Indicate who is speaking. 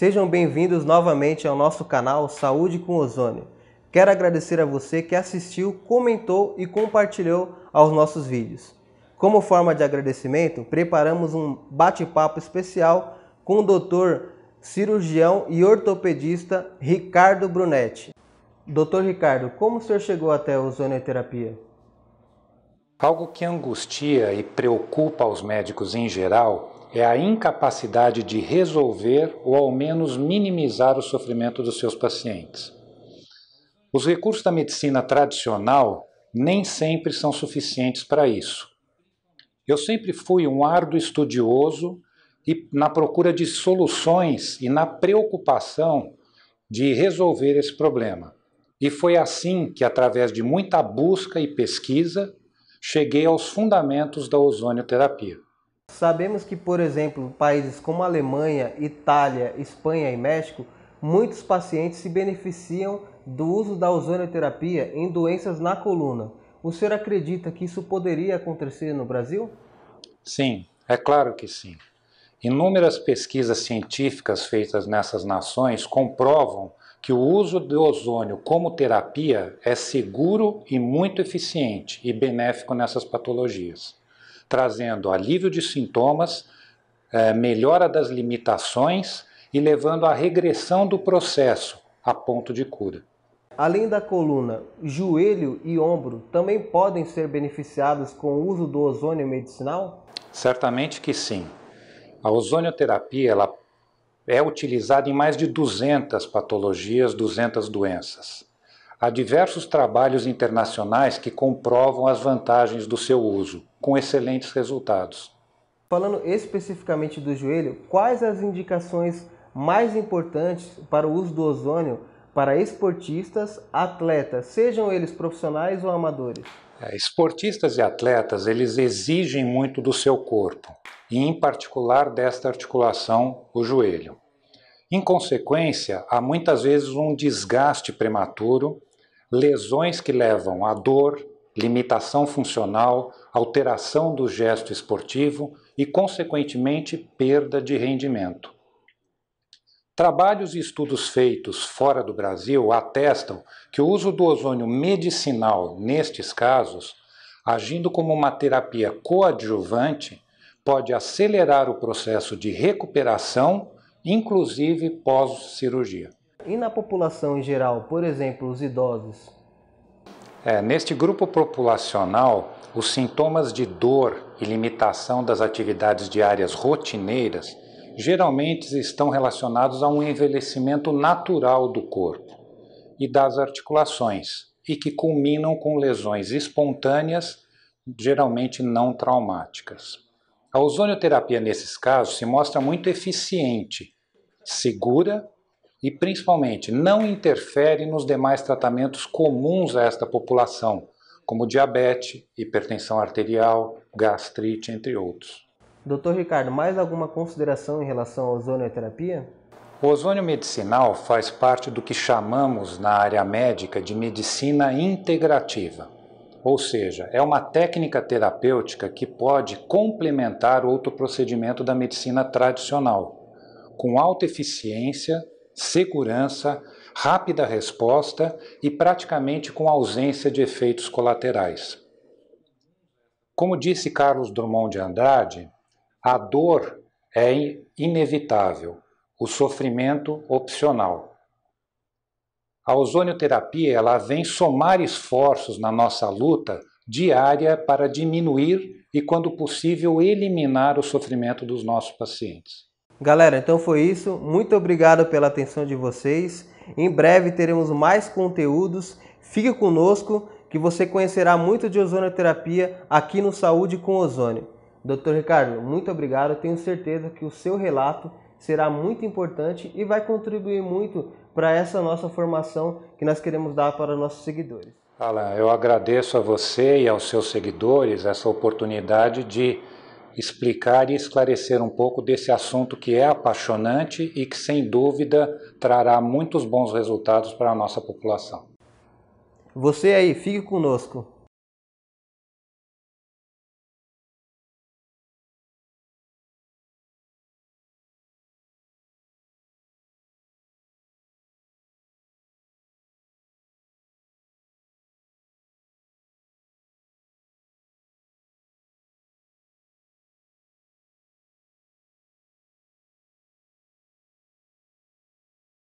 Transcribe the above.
Speaker 1: Sejam bem-vindos novamente ao nosso canal Saúde com Ozônio. Quero agradecer a você que assistiu, comentou e compartilhou aos nossos vídeos. Como forma de agradecimento, preparamos um bate-papo especial com o Dr. cirurgião e ortopedista Ricardo Brunetti. Dr. Ricardo, como o senhor chegou até a ozonioterapia?
Speaker 2: Algo que angustia e preocupa os médicos em geral é a incapacidade de resolver ou ao menos minimizar o sofrimento dos seus pacientes. Os recursos da medicina tradicional nem sempre são suficientes para isso. Eu sempre fui um árduo estudioso e na procura de soluções e na preocupação de resolver esse problema. E foi assim que, através de muita busca e pesquisa, cheguei aos fundamentos da ozonioterapia.
Speaker 1: Sabemos que, por exemplo, países como Alemanha, Itália, Espanha e México, muitos pacientes se beneficiam do uso da ozonoterapia em doenças na coluna. O senhor acredita que isso poderia acontecer no Brasil?
Speaker 2: Sim, é claro que sim. Inúmeras pesquisas científicas feitas nessas nações comprovam que o uso do ozônio como terapia é seguro e muito eficiente e benéfico nessas patologias trazendo alívio de sintomas, é, melhora das limitações e levando à regressão do processo a ponto de cura.
Speaker 1: Além da coluna, joelho e ombro também podem ser beneficiados com o uso do ozônio medicinal?
Speaker 2: Certamente que sim. A ozonioterapia ela é utilizada em mais de 200 patologias, 200 doenças. Há diversos trabalhos internacionais que comprovam as vantagens do seu uso com excelentes resultados.
Speaker 1: Falando especificamente do joelho, quais as indicações mais importantes para o uso do ozônio para esportistas, atletas, sejam eles profissionais ou amadores?
Speaker 2: É, esportistas e atletas, eles exigem muito do seu corpo, e em particular desta articulação, o joelho. Em consequência, há muitas vezes um desgaste prematuro, lesões que levam a dor, limitação funcional, alteração do gesto esportivo e, consequentemente, perda de rendimento. Trabalhos e estudos feitos fora do Brasil atestam que o uso do ozônio medicinal nestes casos, agindo como uma terapia coadjuvante, pode acelerar o processo de recuperação, inclusive pós-cirurgia.
Speaker 1: E na população em geral, por exemplo, os idosos?
Speaker 2: É, neste grupo populacional, os sintomas de dor e limitação das atividades diárias rotineiras geralmente estão relacionados a um envelhecimento natural do corpo e das articulações, e que culminam com lesões espontâneas, geralmente não traumáticas. A ozonioterapia, nesses casos, se mostra muito eficiente, segura e, principalmente, não interfere nos demais tratamentos comuns a esta população, como diabetes, hipertensão arterial, gastrite, entre outros.
Speaker 1: Dr. Ricardo, mais alguma consideração em relação à ozonioterapia?
Speaker 2: O ozônio medicinal faz parte do que chamamos na área médica de medicina integrativa, ou seja, é uma técnica terapêutica que pode complementar outro procedimento da medicina tradicional, com alta eficiência, segurança, rápida resposta e praticamente com ausência de efeitos colaterais. Como disse Carlos Drummond de Andrade, a dor é inevitável, o sofrimento opcional. A ozonioterapia ela vem somar esforços na nossa luta diária para diminuir e, quando possível, eliminar o sofrimento dos nossos pacientes. Galera, então foi isso. Muito obrigado pela atenção de vocês.
Speaker 1: Em breve teremos mais conteúdos. Fique conosco que você conhecerá muito de ozonoterapia aqui no Saúde com Ozônio. Dr. Ricardo, muito obrigado. Tenho certeza que o seu relato será muito importante e vai contribuir muito para essa nossa formação que nós queremos dar para nossos seguidores.
Speaker 2: Alan, eu agradeço a você e aos seus seguidores essa oportunidade de explicar e esclarecer um pouco desse assunto que é apaixonante e que, sem dúvida, trará muitos bons resultados para a nossa população.
Speaker 1: Você aí, fique conosco.